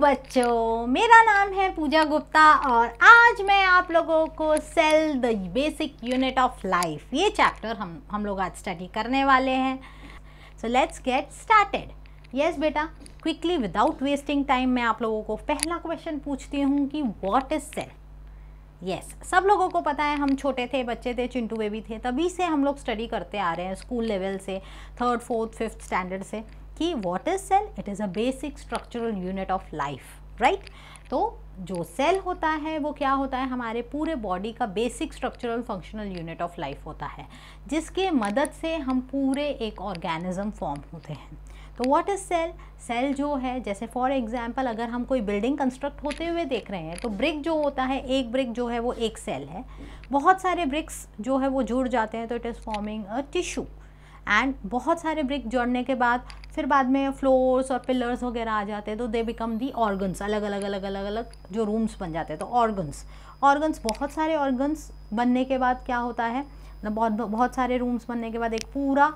बच्चों मेरा नाम है पूजा गुप्ता और आज मैं आप लोगों को cell the basic unit of life ये चैप्टर हम हम लोग आज स्टडी करने वाले हैं so let's get started yes बेटा क्विकली विदाउट वेस्टिंग टाइम मैं आप लोगों को पहला क्वेश्चन पूछती हूँ कि व्हाट इज़ सेल यस सब लोगों को पता है हम छोटे थे बच्चे थे चिंटू बेबी थे तभी से हम लोग स्टडी करते आ रहे हैं स्कूल लेवल से थर्ड फोर्थ फिफ्थ स्टैंडर्ड से कि what is cell it is a basic structural unit of life right तो जो सेल होता है वो क्या होता है हमारे पूरे बॉडी का basic structural functional unit of life होता है जिसके मदद से हम पूरे एक ऑर्गेनिज्म फॉर्म होते हैं तो व्हाट इज़ सेल सेल जो है जैसे फॉर एग्जांपल अगर हम कोई बिल्डिंग कंस्ट्रक्ट होते हुए देख रहे हैं तो ब्रिक जो होता है एक ब्रिक जो है वो एक सेल है बहुत सारे ब्रिक्स जो है वो जुड़ जाते हैं तो it is forming a tissue and बहुत सारे ब्रिक जोड़ने के बाद फिर बाद में फ्लोर्स और पिलर्स वगैरह आ जाते हैं तो दे बिकम दी ऑर्गन्स अलग अलग अलग अलग अलग जो रूम्स बन जाते हैं तो ऑर्गन्स ऑर्गन्स बहुत सारे ऑर्गन्स बनने के बाद क्या होता है मतलब बहुत बहुत सारे रूम्स बनने के बाद एक पूरा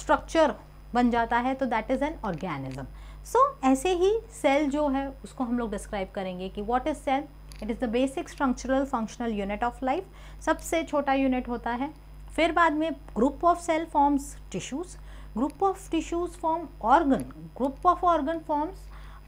स्ट्रक्चर बन जाता है तो that is an organism so ऐसे ही सेल जो है उसको हम लोग डिस्क्राइब करेंगे कि what is cell it is the basic structural functional unit of life सबसे छोटा यूनिट होता है फिर बाद में group of cell forms tissues group of tissues form organ group of organ forms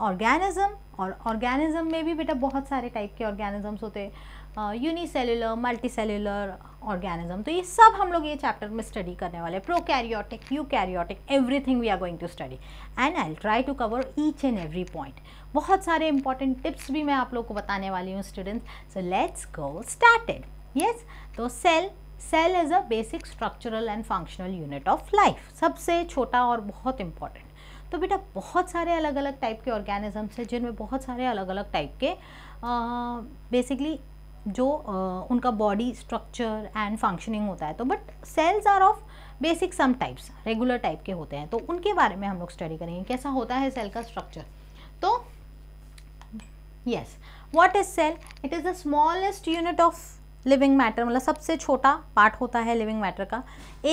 organism और ऑर्गेनिज्म में भी बेटा बहुत सारे टाइप के ऑर्गेनिजम्स होते हैं यूनिसेलुलर मल्टीसेलुलर ऑर्गेनिज्म तो ये सब हम लोग ये चैप्टर में स्टडी करने वाले prokaryotic eukaryotic everything we are going to study and I try to cover each and every point बहुत सारे इंपॉर्टेंट टिप्स भी मैं आप लोग को बताने वाली हूँ students so let's go started yes तो cell cell is a basic structural and functional unit of life सबसे छोटा और बहुत इंपॉर्टेंट तो बेटा बहुत सारे अलग अलग टाइप के ऑर्गेनिजम्स हैं जिनमें बहुत सारे अलग अलग टाइप के बेसिकली जो आ, उनका बॉडी स्ट्रक्चर एंड फंक्शनिंग होता है तो but cells are of basic some types regular type के होते हैं तो उनके बारे में हम लोग स्टडी करेंगे कैसा होता है सेल का स्ट्रक्चर तो yes what is cell it is the smallest unit of living matter मतलब सबसे छोटा पार्ट होता है लिविंग मैटर का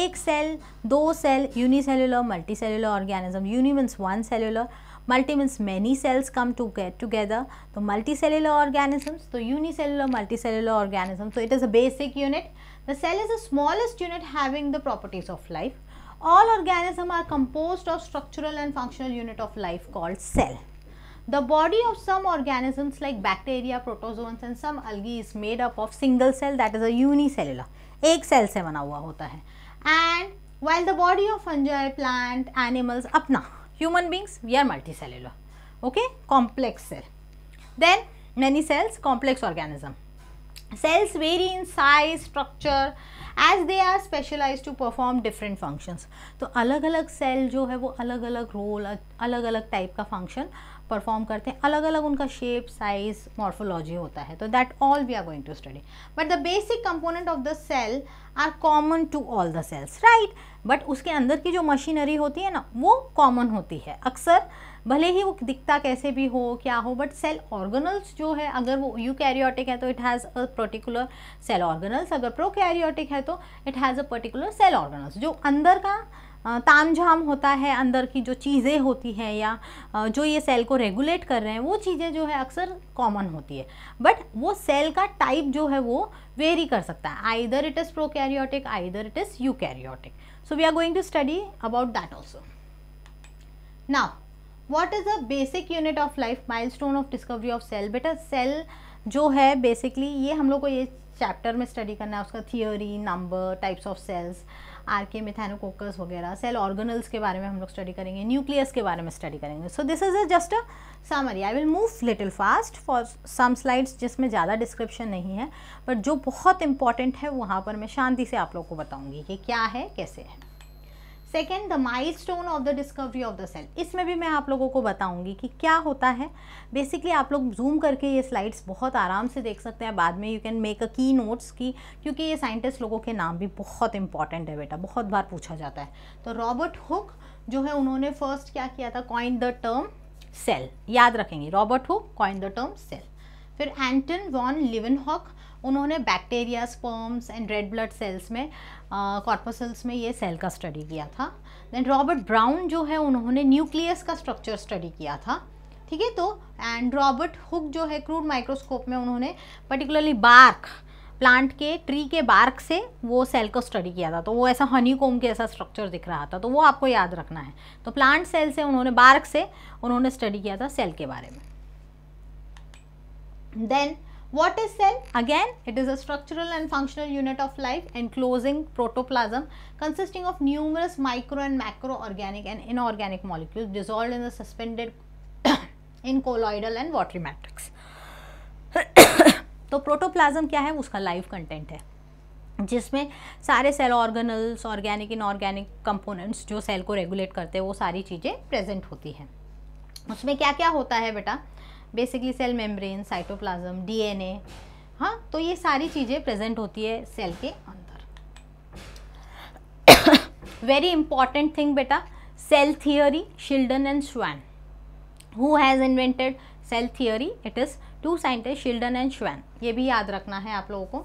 एक सेल दो cell unicellular multicellular organism uni means one cellular multi means many cells come to get together तो multicellular organisms तो यूनिसेल्यूलर मल्टी सेल्यूलर ऑर्गेनिज्म तो it is a basic unit the cell is a smallest unit having the properties of life all organism are compose of structural and functional unit of life called cell The body of some organisms like bacteria, protozoans and some algae is made up of single cell that is a unicellular, ek cell se bana hua hota hai and while the body of fungi, plant, animals, apna human beings we are multicellular, okay, complex cell. Then many cells, complex organism. Cells vary in size, structure as they are specialized to perform different functions. to alag alag cell jo hai wo alag alag role, alag alag type ka function perform करते हैं अलग अलग उनका shape size morphology होता है तो that all we are going to study but the basic component of the cell are common to all the cells right but उसके अंदर की जो मशीनरी होती है ना वो कॉमन होती है अक्सर भले ही वो दिखता कैसे भी हो क्या हो बट सेल ऑर्गनल्स जो है अगर वो यूकैरियोटिक है तो it has a particular cell organelles अगर प्रोकैरियोटिक है तो it has a particular cell organelles जो अंदर का ताम झाम होता है अंदर की जो चीज़ें होती हैं या जो ये सेल को रेगुलेट कर रहे हैं वो चीज़ें जो है अक्सर कॉमन होती है बट वो सेल का टाइप जो है वो वेरी कर सकता है either it is prokaryotic either it is eukaryotic we are going to study about that also now what is is basic unit of life milestone of discovery of cell beta cell जो है basically ये हम लोग को ये chapter में study करना है उसका theory number types of cells are के वगैरह सेल ऑर्गेनल्स के बारे में हम लोग स्टडी करेंगे न्यूक्लियस के बारे में स्टडी करेंगे so this is a just a summary I will move little fast for some slides जिसमें ज़्यादा डिस्क्रिप्शन नहीं है बट जो बहुत इंपॉर्टेंट है वहाँ पर मैं शांति से आप लोग को बताऊँगी कि क्या है कैसे है second the stone of the discovery of the cell इसमें भी मैं आप लोगों को बताऊंगी कि क्या होता है बेसिकली आप लोग जूम करके ये स्लाइड्स बहुत आराम से देख सकते हैं बाद में यू कैन मेक अ की नोट्स की क्योंकि ये साइंटिस्ट लोगों के नाम भी बहुत इंपॉर्टेंट है बेटा बहुत बार पूछा जाता है तो रॉबर्ट हुक जो है उन्होंने फर्स्ट क्या किया था कॉइन द टर्म सेल याद रखेंगे Robert Hooke coin the term cell फिर एंटन वॉन लिवन उन्होंने bacteria sperms and red blood cells में कॉर्पसल्स में ये सेल का स्टडी किया था देन रॉबर्ट ब्राउन जो है उन्होंने न्यूक्लियस का स्ट्रक्चर स्टडी किया था ठीक है तो एंड रॉबर्ट हुक जो है क्रूड माइक्रोस्कोप में उन्होंने पर्टिकुलरली बार्क प्लांट के ट्री के बार्क से वो सेल को स्टडी किया था तो वो ऐसा हनी कोम के ऐसा स्ट्रक्चर दिख रहा था तो वो आपको याद रखना है तो प्लांट सेल से उन्होंने बार्क से उन्होंने स्टडी किया था सेल के बारे में then What is cell? Again, it is a structural and functional unit of life enclosing protoplasm consisting of numerous micro and macro organic and inorganic molecules dissolved in a suspended in colloidal and watery matrix. तो protoplasm क्या है उसका live content है जिसमें सारे cell organelles organic inorganic components जो cell को regulate करते हैं वो सारी चीज़ें प्रेजेंट होती हैं उसमें क्या क्या होता है बेटा basically cell membrane cytoplasm DNA हाँ तो ये सारी चीज़ें प्रेजेंट होती है सेल के अंदर वेरी इंपॉर्टेंट थिंग बेटा cell theory Schleiden and Schwann who has invented cell theory it is two scientist Schleiden and Schwann ये भी याद रखना है आप लोगों को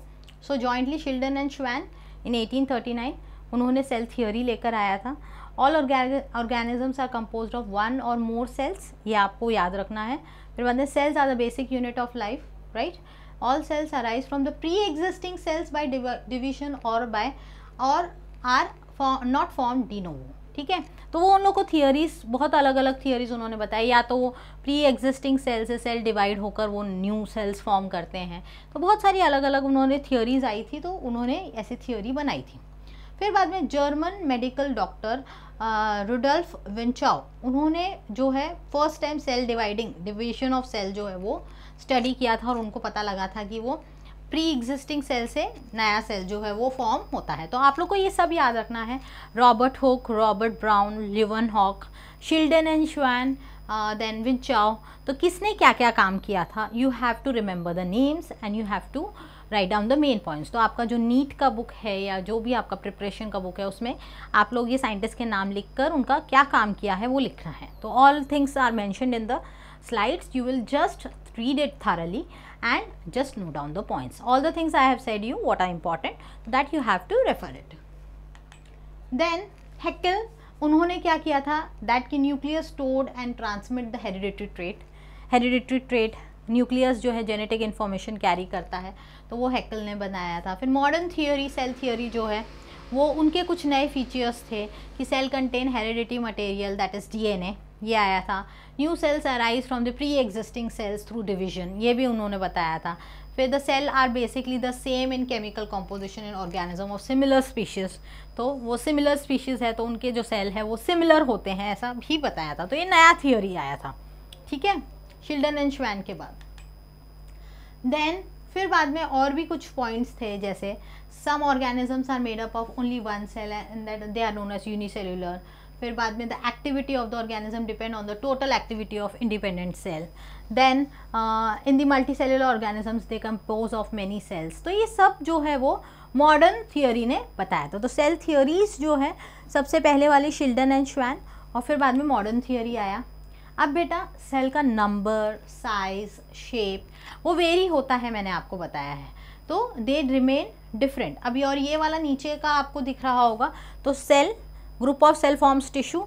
सो जॉइंटली शिल्डन एंड श्वैन इन 1839 उन्होंने सेल थियोरी लेकर आया था all organisms are compose of one और मोर सेल्स ये आपको याद रखना है फिर one the cells are the basic unit of life, right? All cells arise from the pre-existing cells by div division or by or are form, not ठीक है तो वो उन लोग को थियोरीज बहुत अलग अलग थियोरीज उन्होंने बताई या तो वो प्री एग्जिस्टिंग सेल्स से सेल डिवाइड होकर वो न्यू सेल्स फॉर्म करते हैं तो बहुत सारी अलग अलग उन्होंने थियोरीज आई थी तो उन्होंने ऐसी थियोरी बनाई थी फिर बाद में German medical doctor Rudolf Virchow उन्होंने जो है first time cell dividing division of cell जो है वो स्टडी किया था और उनको पता लगा था कि वो प्री एग्जिस्टिंग सेल से नया सेल जो है वो फॉर्म होता है तो आप लोग को ये सब याद रखना है Robert Hooke Robert Brown Leeuwenhoek Schleiden and Schwann then Virchow तो किसने क्या क्या काम किया था you have to remember the names and you have to write down the main points तो आपका जो नीट का बुक है या जो भी आपका प्रिपरेशन का बुक है उसमें आप लोग ये साइंटिस्ट के नाम लिखकर उनका क्या काम किया है वो लिखना है तो all things are mentioned in the slides you will just read it thoroughly and just note down the points all the things I have said you what are important that you have to refer it then Haeckel उन्होंने क्या किया था that की nucleus stored and transmit the hereditary trait hereditary trait nucleus जो है genetic information carry करता है तो वो हैकल ने बनाया था फिर मॉडर्न थियोरी सेल थियोरी जो है वो उनके कुछ नए फीचर्स थे कि cell contain heredity material that is DNA ये आया था new cells arise from the pre existing cells through division ये भी उन्होंने बताया था फिर the cell are basically the same in chemical composition in organism of similar species तो वो सिमिलर स्पीशीज़ है तो उनके जो सेल है वो सिमिलर होते हैं ऐसा भी बताया था तो ये नया थियोरी आया था ठीक है शिल्डन एंड श्वैन के बाद देन फिर बाद में और भी कुछ पॉइंट्स थे जैसे some organisms are made up of only one cell and that they are known as unicellular फिर बाद में the activity of the organism depend on the total activity of independent cell then in the multi cellular organisms they compose of many cells तो ये सब जो है वो modern theory ने बताया था तो सेल थियोरीज जो है सबसे पहले वाली शिल्डन एंड श्वैन और फिर बाद में मॉडर्न थियोरी आया अब बेटा सेल का नंबर साइज शेप वो वेरी होता है मैंने आपको बताया है तो दे रिमेन डिफरेंट अभी और ये वाला नीचे का आपको दिख रहा होगा तो cell group of cell forms tissue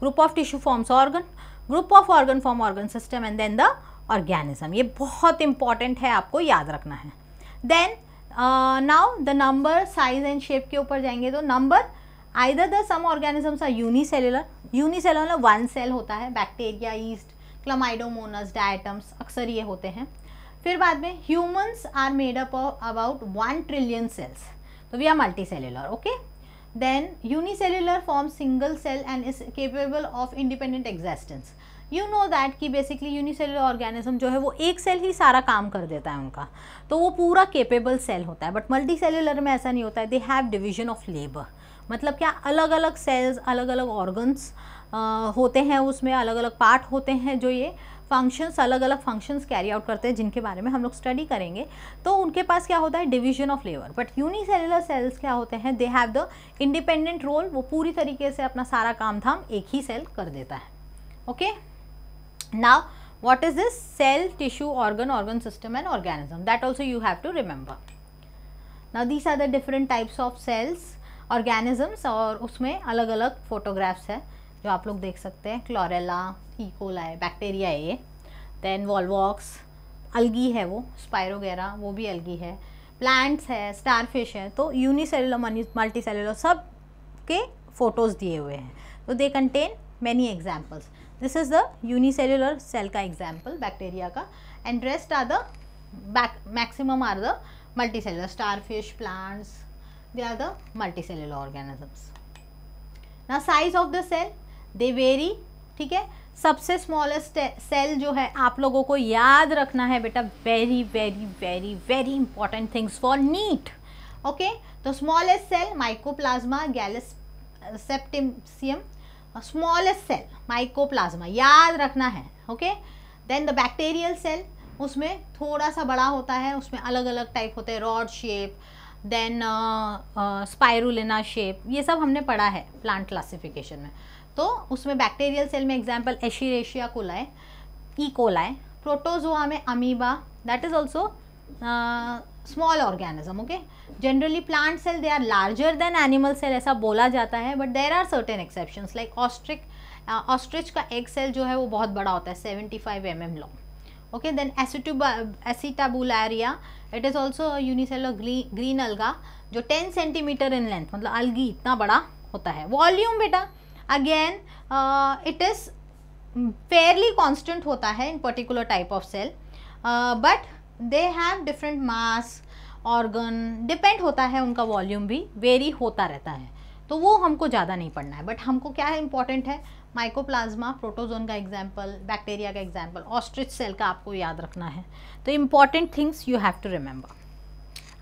group of tissue forms organ group of organ form organ system and then the organism ये बहुत इंपॉर्टेंट है आपको याद रखना है then now the number size and shape के ऊपर जाएंगे तो number either the some organisms are unicellular unicellular one cell होता है बैक्टीरिया ईस्ट क्लमाइडोमोनस डायटम्स अक्सर ये होते हैं फिर बाद में humans are made up about one trillion cells so we are multi cellular okay then unicellular form single cell and is capable of independent existence you know that कि basically unicellular organism जो है वो एक cell ही सारा काम कर देता है उनका तो वो पूरा केपेबल सेल होता है बट मल्टी सेलुलर में ऐसा नहीं होता है they have division of labour मतलब क्या अलग अलग सेल्स अलग अलग ऑर्गन्स होते हैं उसमें अलग अलग पार्ट होते हैं जो ये फंक्शंस अलग अलग फंक्शंस कैरी आउट करते हैं जिनके बारे में हम लोग स्टडी करेंगे तो उनके पास क्या होता है division of labour but unicellular cells क्या होते हैं they have the independent role वो पूरी तरीके से अपना सारा काम धाम एक ही सेल कर देता है okay now what is this cell tissue organ organ system and organism that also you have to remember now these are the different types of cells organisms और उसमें अलग अलग फोटोग्राफ्स है जो आप लोग देख सकते हैं क्लोरेला ई कोला है बैक्टीरिया है ये देन वॉलवॉक्स अलगी है वो स्पायर वगैरह वो भी अलगी है प्लांट्स है स्टार फिश है तो यूनिसेलुलर मल्टी सेलुलर सब के फ़ोटोज़ दिए हुए हैं तो they contain many examples this is the unicellular cell का एग्जाम्पल बैक्टेरिया का and rest are the the multi cellular star fish plants they are the multi cellular organisms ना size of the cell they vary ठीक है सबसे smallest cell जो है आप लोगों को याद रखना है बेटा very very very very important things for NEET okay तो smallest cell mycoplasma gallisepticum smallest cell mycoplasma याद रखना है okay then the bacterial cell उसमें थोड़ा सा बड़ा होता है उसमें अलग अलग टाइप होते हैं rod shape then spirulina shape ये सब हमने पढ़ा है प्लांट क्लासिफिकेशन में तो उसमें बैक्टीरियल सेल में example Escherichia coli E coli protozoa में amoeba that is also small organism okay generally plant cell they are larger than animal cell ऐसा बोला जाता है but there are certain exception like ostrich ostrich का egg cell जो है वो बहुत बड़ा होता है seventy five M M long okay then acetabula acetabularia it is also unicellular green alga जो टेन सेंटीमीटर इन लेंथ मतलब अलगी इतना बड़ा होता है वॉल्यूम बेटा again it is fairly constant होता है in particular type of cell but they have different mass organ depend होता है उनका वॉल्यूम भी वेरी होता रहता है तो वो हमको ज़्यादा नहीं पढ़ना है बट हमको क्या है इंपॉर्टेंट है माइकोप्लाज्मा प्रोटोजोन का एग्जाम्पल बैक्टीरिया का एग्जाम्पल ऑस्ट्रिच सेल का आपको याद रखना है तो important things you have to remember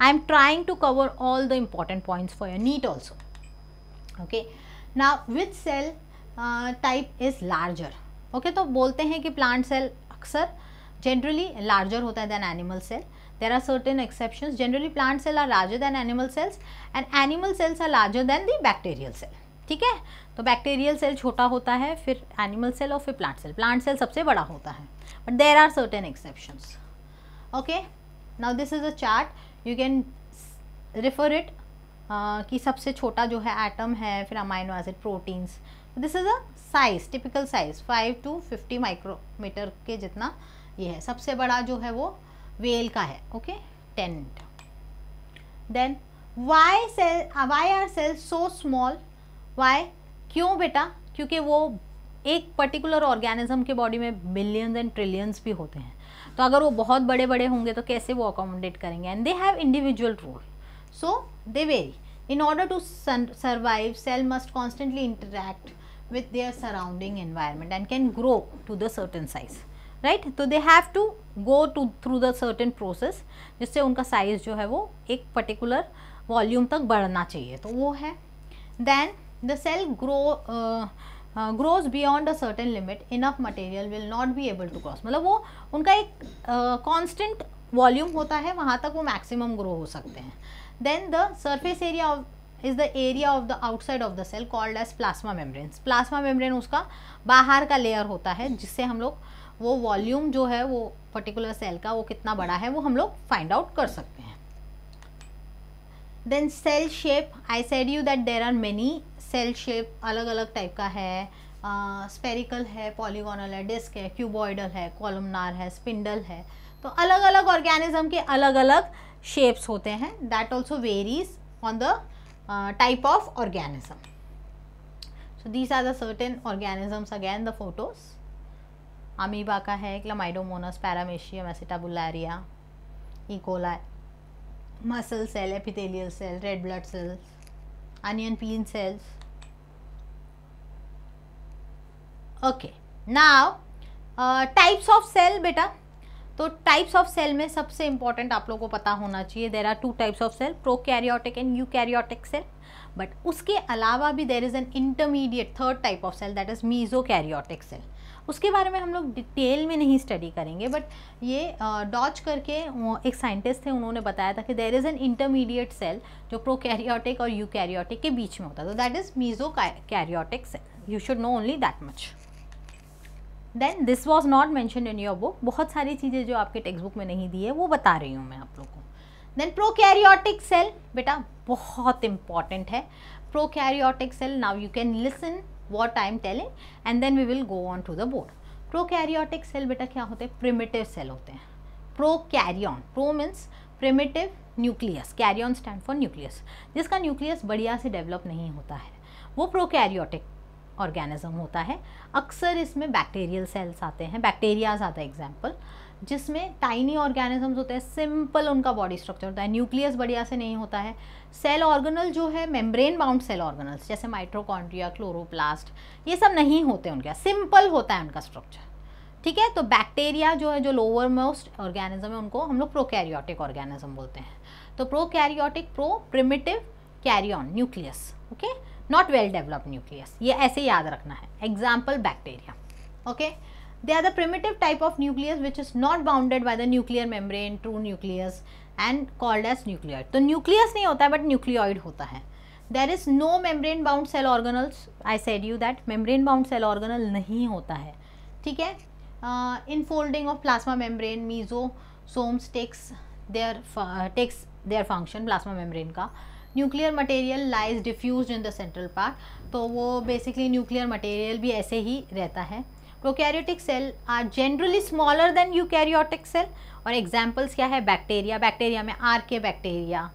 I am trying to cover all the important points for your NEET also okay ना which cell type is larger okay तो बोलते हैं कि प्लांट सेल अक्सर जनरली लार्जर होता है then animal cell there are certain exception generally plant cell are larger than animal cells and animal cells are larger than the bacterial cell ठीक है तो बैक्टेरियल सेल छोटा होता है फिर एनिमल सेल और फिर प्लांट सेल प्लांट सेल सबसे बड़ा होता है but there are certain exceptions okay now this is a chart you can refer it कि सबसे छोटा जो है एटम है फिर amino acid proteins this is a size typical size five to fifty micrometer के जितना ये है सबसे बड़ा जो है वो वेल का है okay tent then why cell why are cell so small why क्यों बेटा क्योंकि वो एक पर्टिकुलर ऑर्गेनिज्म के बॉडी में बिलियंस एंड ट्रिलियंस भी होते हैं तो अगर वो बहुत बड़े बड़े होंगे तो कैसे वो अकोमोडेट करेंगे and they have individual role so they vary in order to survive, cell must constantly interact with their surrounding environment and can grow to the certain size right तो they have to go to through the certain process जिससे उनका size जो है वो एक particular volume तक बढ़ना चाहिए तो वो है then the cell grow grows beyond a certain limit enough material will not be able to cross मतलब वो उनका एक कॉन्स्टेंट uh, वॉल्यूम होता है वहाँ तक वो मैक्सिमम ग्रो हो सकते हैं then the surface area of is the area of the outside of the cell called as plasma membrane plasma membrane उसका बाहर का लेयर होता है जिससे हम लोग वो वॉल्यूम जो है वो पर्टिकुलर सेल का वो कितना बड़ा है वो हम लोग फाइंड आउट कर सकते हैं then cell shape I said you that there are many cell shape अलग अलग टाइप का है स्पेरिकल uh, है पॉलीगोनल है डिस्क है क्यूबॉइडल है कॉलमनार है स्पिंडल है तो अलग अलग ऑर्गेनिज्म के अलग अलग शेप्स होते हैं that also varies on the type of organism so these are certain organisms again the photos amoeba का है chlamydomonas paramecium acetabularia E coli muscle cell epithelial cell red blood cells onion peel cells okay now types of cell बेटा तो types of cell में सबसे important आप लोगों को पता होना चाहिए there are two types of cell prokaryotic and eukaryotic cell but उसके अलावा भी there is an intermediate third type of cell that is mesokaryotic cell उसके बारे में हम लोग डिटेल में नहीं स्टडी करेंगे बट ये डॉच करके एक साइंटिस्ट थे उन्होंने बताया था कि there is an intermediate cell जो प्रो कैरियोटिक और यू कैरियोटिक के बीच में होता है तो that is mesokaryotic cell you should know only that much then this was not mentioned in your book बहुत सारी चीज़ें जो आपके टेक्स्ट बुक में नहीं दी है वो बता रही हूँ मैं आप लोग को देन प्रोकैरियोटिक सेल बेटा बहुत इंपॉर्टेंट है prokaryotic cell now you can listen what I am telling and then we will go on to the board prokaryotic cell बेटा क्या होते हैं प्रिमिटिव सेल होते हैं prokaryon pro means primitive nucleus karyon stand for nucleus जिसका nucleus बढ़िया से develop नहीं होता है वो प्रोकैरियोटिक ऑर्गेनिज्म होता है अक्सर इसमें बैक्टीरियल सेल्स आते हैं बैक्टीरियाज आता है एग्जाम्पल जिसमें टाइनी ऑर्गेनिजम्स होते हैं सिंपल उनका बॉडी स्ट्रक्चर होता है न्यूक्लियस बढ़िया से नहीं होता है सेल ऑर्गेनल जो है मेम्ब्रेन बाउंड सेल ऑर्गेनल्स जैसे माइट्रोकॉन्ड्रिया क्लोरोप्लास्ट ये सब नहीं होते उनके सिंपल होता है उनका स्ट्रक्चर ठीक है तो बैक्टीरिया जो है जो लोअर मोस्ट ऑर्गेनिज्म है उनको हम लोग प्रोकैरियोटिक ऑर्गेनिज्म बोलते हैं तो prokaryotic pro primitive karyon nucleus okay not well develop nucleus ये ऐसे याद रखना है example bacteria okay they are the primitive type of nucleus which is not bounded by the nuclear membrane true nucleus and called as nucleoid तो nucleus नहीं होता है but nucleoid होता है there is no membrane bound cell organelle I said you that membrane bound cell organelle नहीं होता है ठीक है in folding of plasma membrane mesosomes takes their takes their function plasma membrane का nuclear material lies diffuse in the central part तो वो basically nuclear material भी ऐसे ही रहता है prokaryotic cell are generally smaller than eukaryotic cell और examples क्या है बैक्टीरिया बैक्टीरिया में archaebacteria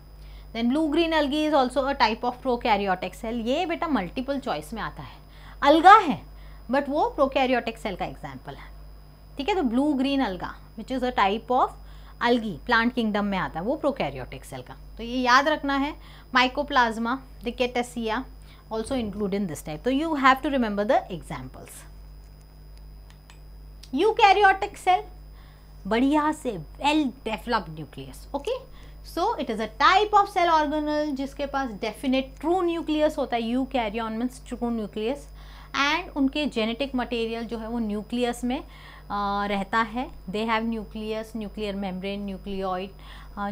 then blue green algae is also a type of prokaryotic cell ये बेटा मल्टीपल चॉइस में आता है अलगा है बट वो प्रोकैरियोटिक सेल का एग्जाम्पल है ठीक है तो blue green algae which is a type of algae plant kingdom में आता है वो प्रोकैरियोटिक सेल का तो ये याद रखना है mycoplasma rickettsia also include in this type तो you have to remember the examples eukaryotic cell बढ़िया से well developed nucleus okay so it is a type of cell organelle जिसके पास डेफिनेट ट्रू न्यूक्लियस होता है eukaryon means true nucleus and उनके genetic material जो है वो न्यूक्लियस में रहता है they have nucleus nuclear membrane nucleoid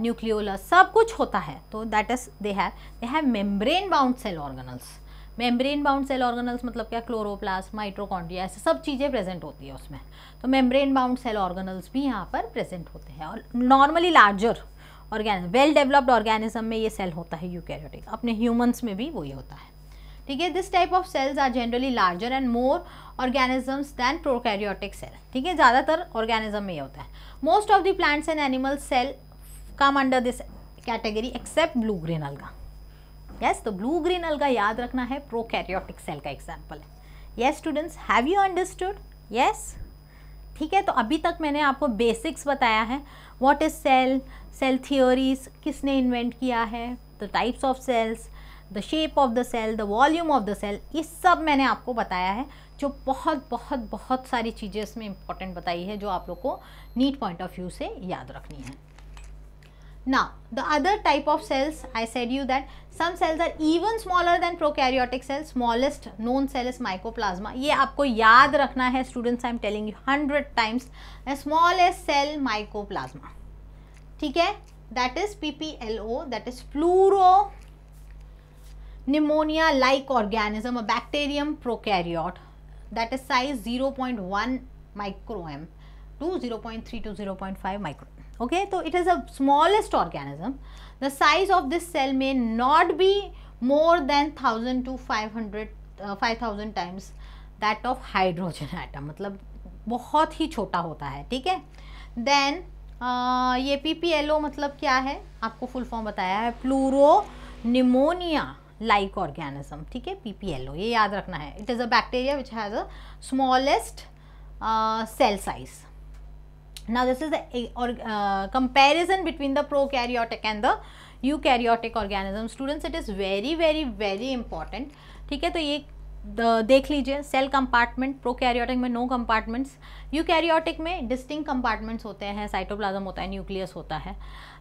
nucleolus सब कुछ होता है तो that is they have they have membrane bound cell organelles membrane bound cell organelles मतलब क्या क्लोरोप्लास्ट माइट्रोकॉन्ड्रिया ऐसे सब चीज़ें प्रेजेंट होती है उसमें तो मेम्ब्रेन बाउंड सेल ऑर्गेनल्स भी यहाँ पर प्रेजेंट होते हैं और normally larger organism well developed organism में ये सेल होता है यूकैरियोटिक अपने ह्यूमंस में भी वही होता है ठीक है this type of cells are generally larger and more organisms than prokaryotic cell ठीक है ज़्यादातर ऑर्गेनिज्म में ये होता है most of the plants and animal cell come under this category except blue green algae yes तो ब्लू ग्रीन अलगा याद रखना है प्रोकैरियोटिक सेल का एग्जाम्पल है yes students have you understood yes ठीक है तो अभी तक मैंने आपको बेसिक्स बताया है what is cell cell theories किसने इन्वेंट किया है the types of cells the shape of the cell the volume of the cell ये सब मैंने आपको बताया है जो बहुत बहुत बहुत सारी चीज़ें इसमें इंपॉर्टेंट बताई है जो आप लोग को नीट पॉइंट ऑफ व्यू से याद रखनी है ना the other type of cells I said you that some cells are even smaller than prokaryotic cells smallest known cell is plasma ये आपको याद रखना है students I am telling you hundred times smallest cell plasma ठीक है that is P P L O that is pleuro pneumonia like organism a bacterium prokaryote that is size 0.1 microgram to 0.3 to 0.5 microgram okay so it is a smallest organism the size of this cell may not be more than 1000 to 500 uh, 5000 times that of hydrogen atom मतलब बहुत ही छोटा होता है ठीक है then ये P P L ओ मतलब क्या है आपको फुल फॉर्म बताया है प्लूरो निमोनिया लाइक ऑर्गेनिज्म ठीक है पी पी एल ओ ये याद रखना है it is a bacteria which has a smallest cell size now this is the comparison between the prokaryotic and the eukaryotic organism students it is very very very important ठीक है तो ये देख लीजिए cell compartment karyotic में no compartments karyotic में distinct compartments होते हैं साइटोप्लाज्म होता है न्यूक्लियस होता है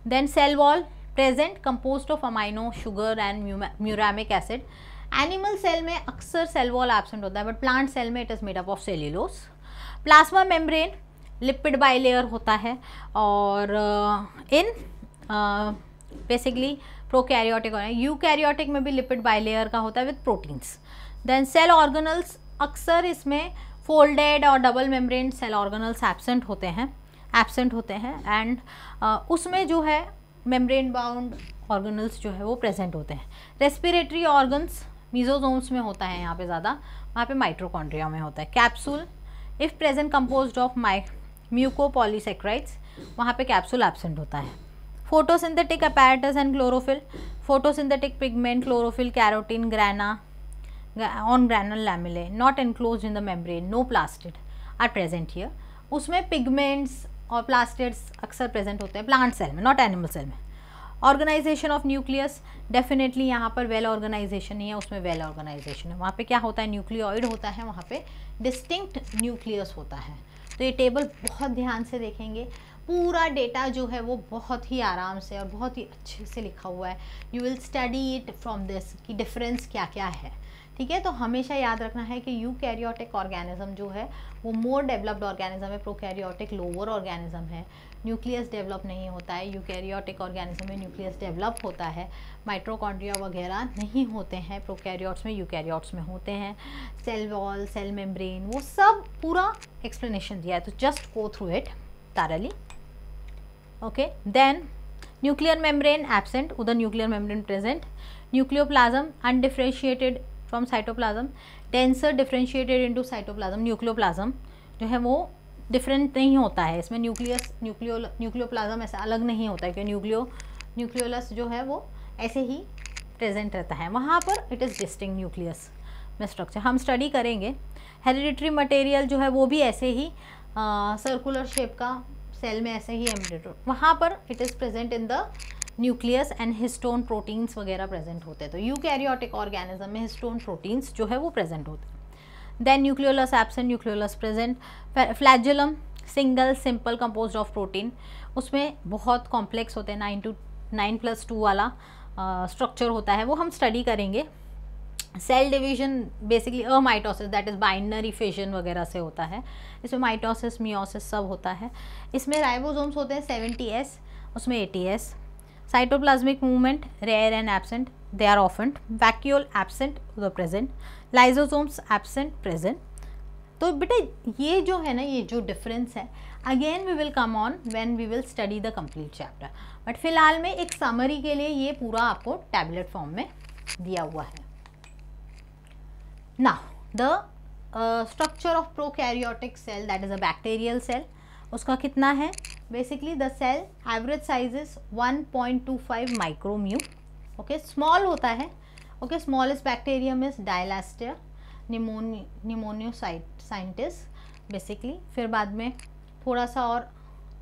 then cell wall present composed of amino sugar and muramic acid animal cell में अक्सर सेल वॉल एबसेंट होता है बट प्लांट सेल में it is made up of cellulose plasma membrane lipid bilayer होता है और इन बेसिकली प्रोकैरियोटिक और यूकैरियोटिक में भी लिपिड बाई का होता है with proteins then cell organelles अक्सर इसमें फोल्डेड और double membrane cell organelles absent होते हैं एबसेंट होते हैं एंड uh, उसमें जो है मेम्ब्रेन बाउंड ऑर्गनल्स जो है वो प्रेजेंट होते हैं रेस्पिरेटरी ऑर्गन्स मीजोजोम्स में होता है यहाँ पे ज़्यादा वहाँ पे माइट्रोकॉन्ड्रिया में होता है capsule if present compose of माइ म्यूकोपॉलीसेक्राइड्स वहाँ पे कैप्सूल एबसेंट होता है photosynthetic apparatus and chlorophyll photosynthetic pigment chlorophyll carotene grana on granal lamellae not enclose in the membrane no plastid are present here उसमें pigments और plastids अक्सर present होते हैं प्लांट सेल में नॉट एनिमल सेल में organisation of nucleus definitely यहाँ पर well organisation नहीं है उसमें वेल ऑर्गेनाइजेशन है वहाँ पे क्या होता है न्यूक्लियोइड होता है वहाँ पे डिस्टिंक्ट न्यूक्लियस होता है तो ये टेबल बहुत ध्यान से देखेंगे पूरा डेटा जो है वो बहुत ही आराम से और बहुत ही अच्छे से लिखा हुआ है you will study it from this कि डिफरेंस क्या क्या है ठीक है तो हमेशा याद रखना है कि यू कैरियोटिक ऑर्गेनिज्म जो है वो मोर डेवलप्ड ऑर्गेनिज्म है प्रोकैरियोटिक लोअर ऑर्गेनिज्म है न्यूक्लियस डेवलप नहीं होता है यू कैरियोटिक ऑर्गेनिज्म में न्यूक्लियस डेवलप होता है माइट्रोकॉन्ड्रिया वगैरह नहीं होते हैं प्रोकैरियोट्स में कैरियोट्स में होते हैं सेल वॉल सेल मेम्ब्रेन वो सब पूरा एक्सप्लेनेशन दिया है तो just go through it thoroughly okay then nuclear membrane absent उधर nuclear membrane present nucleoplasm undifferentiated from cytoplasm टेंसर डिफ्रेंशिएटेड इनटू साइटोप्लाज्म न्यूक्लियोप्लाज्म जो है वो डिफरेंट नहीं होता है इसमें न्यूक्लियस न्यूक्लियो न्यूक्लियोप्लाज्म ऐसा अलग नहीं होता है क्योंकि न्यूक्लियो न्यूक्लियोलस जो है वो ऐसे ही प्रेजेंट रहता है वहाँ पर इट इज़ डिस्टिंग न्यूक्लियस में स्ट्रक्चर हम स्टडी करेंगे हेरिडिटरी मटेरियल जो है वो भी ऐसे ही सर्कुलर शेप का सेल में ऐसे ही एम्बेडेड वहाँ पर it is present in the nucleus and histone proteins वगैरह प्रेजेंट होते हैं तो यूकैरियोटिक ऑर्गेनिज्म में हिस्टोन प्रोटीन्स जो है वो प्रेजेंट होते हैं then nucleolus absent nucleolus present flagellum single simple compose of protein उसमें बहुत कॉम्प्लेक्स होते हैं nine two nine plus two वाला स्ट्रक्चर uh, होता है वो हम स्टडी करेंगे cell division basically amitosis that is binary fission वगैरह से होता है इसमें माइटोसिस मियोसिस सब होता है इसमें राइबोसोम्स होते हैं सेवेंटी एस उसमें eighty S cytoplasmic movement rare and absent they are ऑफेंट vacuole absent the present lysosomes absent present तो बेटा ये जो है ना ये जो डिफरेंस है again we will come on when we will study the complete chapter but फिलहाल में एक समरी के लिए ये पूरा आपको टैबलेट फॉर्म में दिया हुआ है ना the structure of prokaryotic cell that is a bacterial cell उसका कितना है basically the cell average size the cell average size is 1.25 micromue okay small hota hai okay smallest bacterium is dilastia pneumoniocystis basically फिर बाद में थोड़ा सा और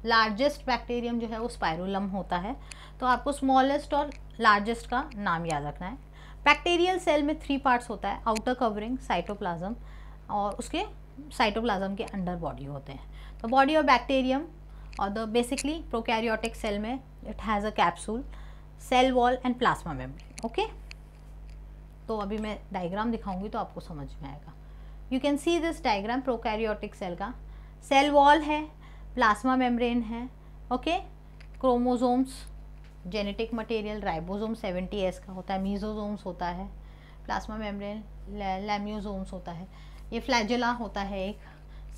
largest bacterium जो है वो स्पायरोलम होता है तो आपको स्मॉलेस्ट और लार्जेस्ट का नाम याद रखना है बैक्टेरियल सेल में थ्री पार्ट्स होता है आउटर कवरिंग साइटोप्लाजम और उसके साइटोप्लाजम के अंडर बॉडी होते हैं तो बॉडी और बैक्टेरियम और द बेसिकली प्रोकैरियोटिक सेल में it has a capsule cell wall and plasma membrane okay तो अभी मैं डायग्राम दिखाऊंगी तो आपको समझ में आएगा you can see this diagram prokaryotic cell का सेल वॉल है प्लाज्मा मेम्ब्रेन है okay chromosomes genetic material ribosome 70s का होता है मीजोजोम्स होता है प्लाज्मा मेम्ब्रेन लैम्योसोम्स होता है ये फ्लैजिला होता है एक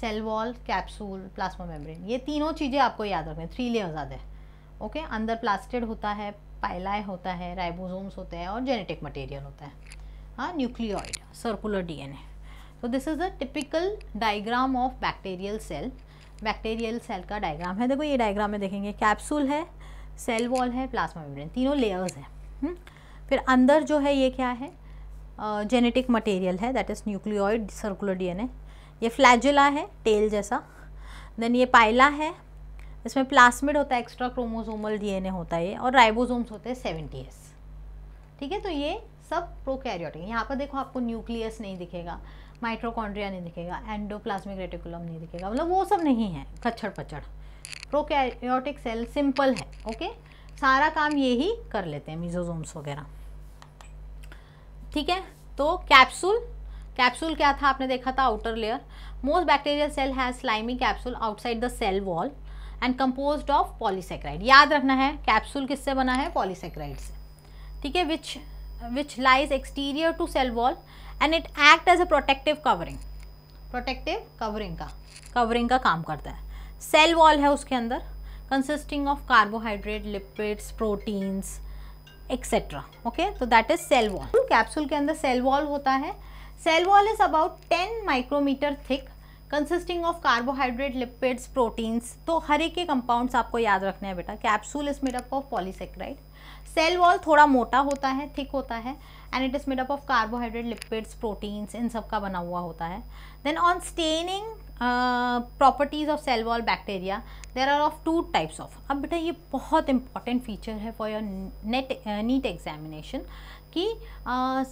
cell wall capsule plasma membrane ये तीनों चीज़ें आपको याद रखें थ्री लेयर्स आते हैं ओके अंदर प्लास्टिड होता है पाइलाय होता है राइबोसोम्स होते हैं और जेनेटिक मटेरियल होता है हाँ न्यूक्लियोइड सर्कुलर डीएनए तो this is the typical diagram of bacterial cell bacterial cell का डायग्राम है देखो ये डायग्राम में देखेंगे कैप्सूल है सेल वॉल है प्लाज्मा मेम्ब्रेन तीनों लेयर्स हैं हम्म? फिर अंदर जो है ये क्या है जेनेटिक मटेरियल है that is nucleoid circular DNA ये फ्लैजुला है टेल जैसा देन ये पाइला है इसमें प्लास्मिड होता है एक्स्ट्रा क्रोमोजोमल डीएनए होता है और राइबोसोम्स होते हैं सेवेंटी एस ठीक है तो ये सब प्रोकैरियोटिक यहाँ पर देखो आपको न्यूक्लियस नहीं दिखेगा माइट्रोकॉन्ड्रिया नहीं दिखेगा एंडोप्लाज्मिक रेटिकुलम नहीं दिखेगा मतलब वो सब नहीं है कच्छड़ पचड़ प्रोकैरियोटिक सेल सिंपल है ओके सारा काम ये ही कर लेते हैं मिजोजोम्स वगैरह ठीक है तो कैप्सूल कैप्सूल क्या था आपने देखा था outer layer most bacterial cell has slimy capsule outside the cell wall and compose of polysaccharide याद रखना है कैप्सूल किससे बना है पॉलीसेक्राइड से ठीक है which which lies exterior to cell wall and it act as a protective covering protective covering का कवरिंग का काम करता है सेल वॉल है उसके अंदर consisting of carbohydrate lipids proteins etcetera okay तो that is cell wall capsule के अंदर सेल वॉल होता है cell wall is about 10 micrometre thick consisting of carbohydrate lipids proteins तो हर एक के कंपाउंड्स आपको याद रखने हैं बेटा capsule is made up of polysaccharide cell wall थोड़ा मोटा होता है थिक होता है and it is made up of carbohydrate lipids proteins इन सब का बना हुआ होता है then on staining properties of cell wall bacteria there are of two types of अब बेटा ये बहुत इंपॉर्टेंट फीचर है for your net NEET examination कि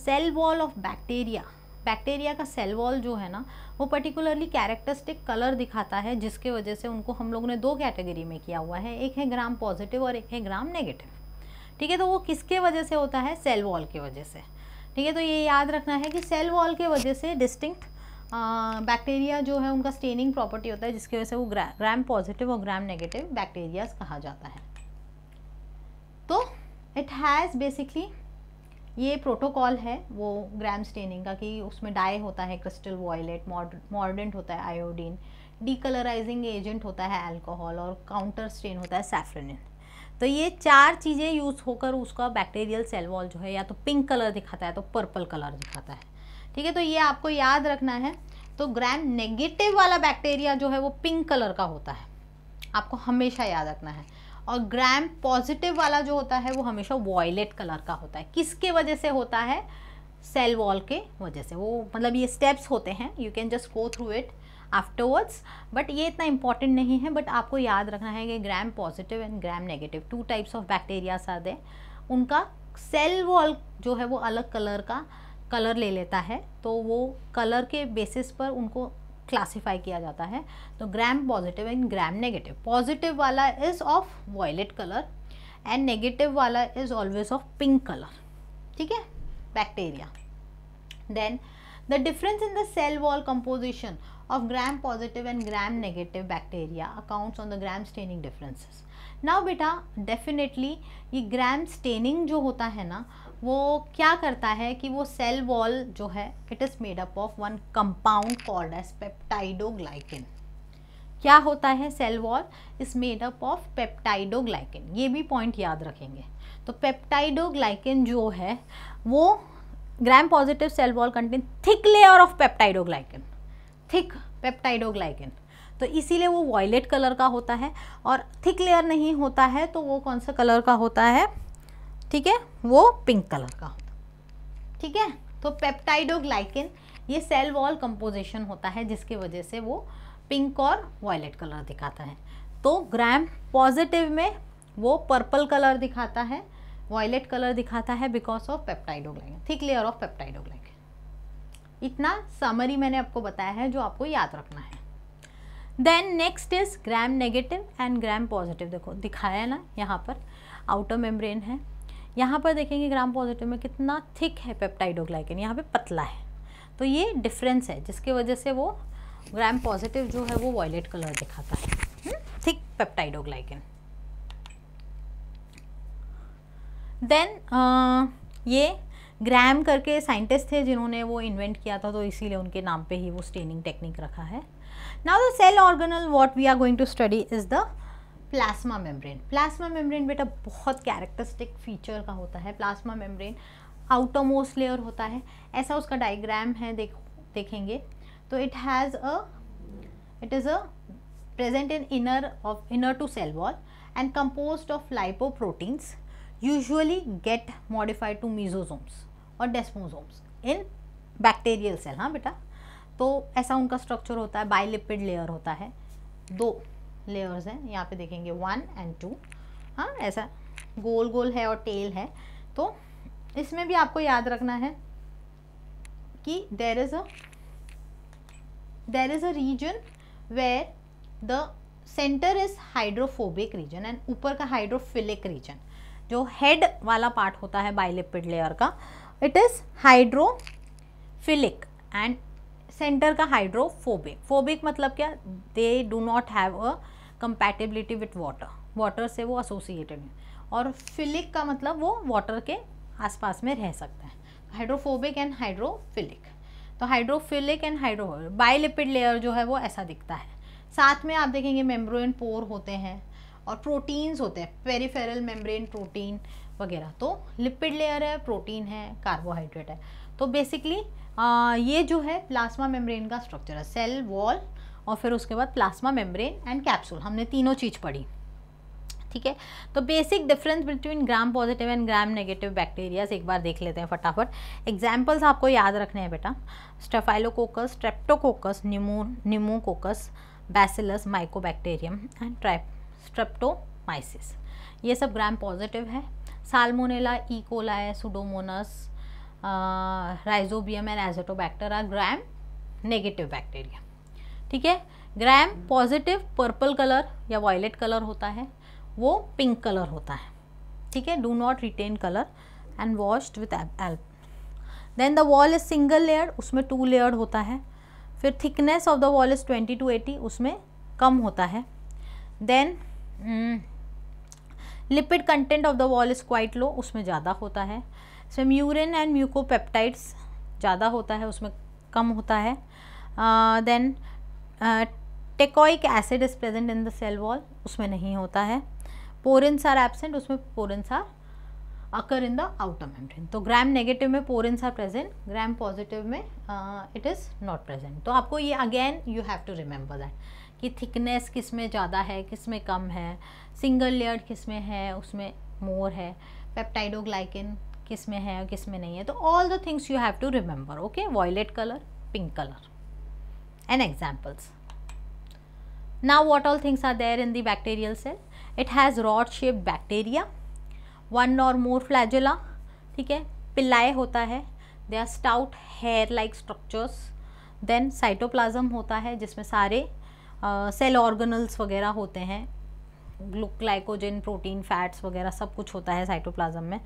cell wall of bacteria bacteria का सेल वॉल जो है ना वो पर्टिकुलरली कैरेक्टरिस्टिक कलर दिखाता है जिसके वजह से उनको हम लोगों ने दो कैटेगरी में किया हुआ है एक है ग्राम पॉजिटिव और एक है ग्राम नेगेटिव ठीक है तो वो किसके वजह से होता है सेल वॉल की वजह से ठीक है तो ये याद रखना है कि सेल वॉल के वजह से डिस्टिंक्ट बैक्टीरिया जो है उनका स्टेनिंग प्रॉपर्टी होता है जिसकी वजह से वो ग्राम पॉजिटिव और ग्राम नेगेटिव बैक्टीरियाज कहा जाता है तो इट हैज़ बेसिकली ये प्रोटोकॉल है वो ग्राम स्टेनिंग का कि उसमें डाई होता है क्रिस्टल वॉयलेट मॉर्डेंट होता है आयोडीन डीकलराइजिंग एजेंट होता है अल्कोहल और काउंटर स्टेन होता है सैफ्रनिन तो ये चार चीज़ें यूज़ होकर उसका बैक्टीरियल सेल वॉल जो है या तो पिंक कलर दिखाता है तो पर्पल कलर दिखाता है ठीक है तो ये आपको याद रखना है तो ग्राम नेगेटिव वाला बैक्टीरिया जो है वो पिंक कलर का होता है आपको हमेशा याद रखना है और ग्राम पॉजिटिव वाला जो होता है वो हमेशा वॉयलेट कलर का होता है किसके वजह से होता है सेल वॉल के वजह से वो मतलब ये स्टेप्स होते हैं you can just go through it afterwards but ये इतना इंपॉर्टेंट नहीं है बट आपको याद रखना है कि Gram positive and Gram negative two types of bacteria are दें उनका सेल वॉल जो है वो अलग कलर का कलर ले लेता है तो वो कलर के बेसिस पर उनको क्लासीफाई किया जाता है तो Gram positive and Gram negative positive वाला is of violet colour and negative वाला is always of pink colour ठीक है bacteria then the difference in the cell wall composition of Gram positive and Gram negative bacteria accounts on the Gram staining differences now बेटा definitely ये Gram staining जो होता है ना वो क्या करता है कि वो सेल वॉल जो है it is made up of one compound called as peptidoglycan क्या होता है cell wall is made up of peptidoglycan ये भी पॉइंट याद रखेंगे तो पेप्टाइडोग्लाइकिन जो है वो Gram positive cell wall contain thick layer of peptidoglycan thick peptidoglycan तो इसीलिए वो वॉयलेट कलर का होता है और थिक लेयर नहीं होता है तो वो कौन सा कलर का होता है ठीक है वो पिंक कलर का होता ठीक है तो पेप्टाइडोग्लाइकिन ये सेल वॉल कंपोजिशन होता है जिसकी वजह से वो पिंक और वॉयलेट कलर दिखाता है तो ग्राम पॉजिटिव में वो पर्पल कलर दिखाता है वॉयलेट कलर दिखाता है because of peptidoglycan thick layer of peptidoglycan इतना समरी मैंने आपको बताया है जो आपको याद रखना है then next is Gram negative and Gram positive देखो दिखाया है ना यहाँ पर आउटर मेम्ब्रेन है यहाँ पर देखेंगे ग्राम पॉजिटिव में कितना थिक है पेप्टाइडोग्लाइकिन यहाँ पे पतला है तो ये डिफरेंस है जिसके वजह से वो ग्राम पॉजिटिव जो है वो वॉयलेट कलर दिखाता है थिक पेप्टाइडोग्लाइकिन देन ये ग्राम करके साइंटिस्ट थे जिन्होंने वो इन्वेंट किया था तो इसीलिए उनके नाम पे ही वो स्टेनिंग टेक्निक रखा है now the cell organelle what we are going to study is the plasma membrane plasma membrane बेटा बहुत कैरेक्टरिस्टिक फीचर का होता है प्लाज्मा मेम्ब्रेन आउटरमोस्ट लेयर होता है ऐसा उसका डायग्राम है देख देखेंगे तो it has a it is a present in inner of inner to cell wall and compose of lipoproteins usually get modified to mesosomes और डेस्मोजोम्स इन बैक्टेरियल सेल हाँ बेटा तो ऐसा उनका स्ट्रक्चर होता है बाइलिपिड लेयर होता है दो लेयर्स हैं यहाँ पे देखेंगे वन एंड टू हाँ ऐसा गोल गोल है और टेल है तो इसमें भी आपको याद रखना है कि there is a there is a region where the centre is hydrophobic region and ऊपर का हाइड्रोफिलिक रीजन जो हेड वाला पार्ट होता है बाइलिपिड लेयर का it is hydrophilic and centre का हाइड्रोफोबिक फोबिक मतलब क्या they do not have a compatibility with water water से वो एसोसिएटेड है और फिलिक का मतलब वो वाटर के आसपास में रह सकता है हाइड्रोफोबिक एंड हाइड्रोफिलिक तो hydrophilic and hydro biolipid layer जो है वो ऐसा दिखता है साथ में आप देखेंगे मेम्ब्रेन पोर होते हैं और प्रोटीन्स होते हैं पेरीफेरल मेम्ब्रेन प्रोटीन वगैरह तो लिपिड लेयर है प्रोटीन है कार्बोहाइड्रेट है तो बेसिकली ये जो है प्लाज्मा मेम्ब्रेन का स्ट्रक्चर है सेल वॉल और फिर उसके बाद प्लाज्मा मेम्ब्रेन एंड कैप्सूल हमने तीनों चीज़ पढ़ी ठीक है तो basic difference between Gram positive and Gram negative bacterias एक बार देख लेते हैं फटाफट एग्जाम्पल्स आपको याद रखने हैं बेटा staphylococcus streptococcus pneumo pneumococcus bacillus mycobacterium and strep streptomyces ये सब ग्राम पॉजिटिव है salmonella E coli pseudomonas rhizobium and azotobacter are Gram negative bacteria ठीक है ग्राम पॉजिटिव पर्पल कलर या वॉयलेट कलर होता है वो पिंक कलर होता है ठीक है do not retain colour and washed with एल्प then the wall is single layer उसमें टू लेयर होता है फिर thickness of the wall is twenty to eighty उसमें कम होता है then lipid content of the wall is quite low उसमें ज़्यादा होता है इसमें म्यूरिन एंड म्यूकोपेप्टाइड्स ज़्यादा होता है उसमें कम होता है then uh, teichoic acid is present in the cell wall उसमें नहीं होता है पोरेंस आर एबसेंट उसमें porins are occur in the outer membrane तो ग्राम नेगेटिव में porins are present Gram positive में इट इज़ नॉट प्रेजेंट तो आपको ये again you have to remember that कि थिकनेस किस में ज़्यादा है किस में कम है सिंगल लेयर किस में है उसमें मोर है पेप्टाइडोग्लाइकिन किस में है और किस में नहीं है तो all the things you have to remember okay violet colour pink colour and examples. Now what all things are there in the bacterial cell? It has rod shaped bacteria, one or more flagella, ठीक है pili होता है they are stout hair like structures then cytoplasm होता है जिसमें सारे cell uh, organelles वगैरह होते हैं ग्लूक्लाइकोजन प्रोटीन फैट्स वगैरह सब कुछ होता है साइटोप्लाज्म में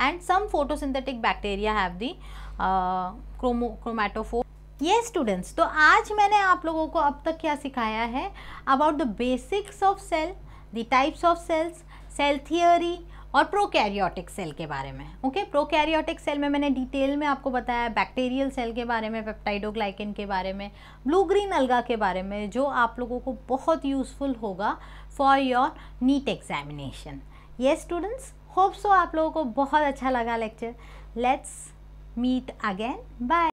and some photosynthetic bacteria have the chromo chromatophore ये स्टूडेंट्स तो आज मैंने आप लोगों को अब तक क्या सिखाया है about the basics of cell the types of cells cell theory और प्रोकैरियोटिक सेल के बारे में ओके प्रोकैरियोटिक सेल में मैंने डिटेल में आपको बताया बैक्टीरियल सेल के बारे में पेप्टाइडोग्लाइकिन के बारे में ब्लू ग्रीन अलगा के बारे में जो आप लोगों को बहुत यूज़फुल होगा फॉर योर नीट एग्जामिनेशन ये स्टूडेंट्स होप्सो आप लोगों को बहुत अच्छा लगा lecture let's meet again bye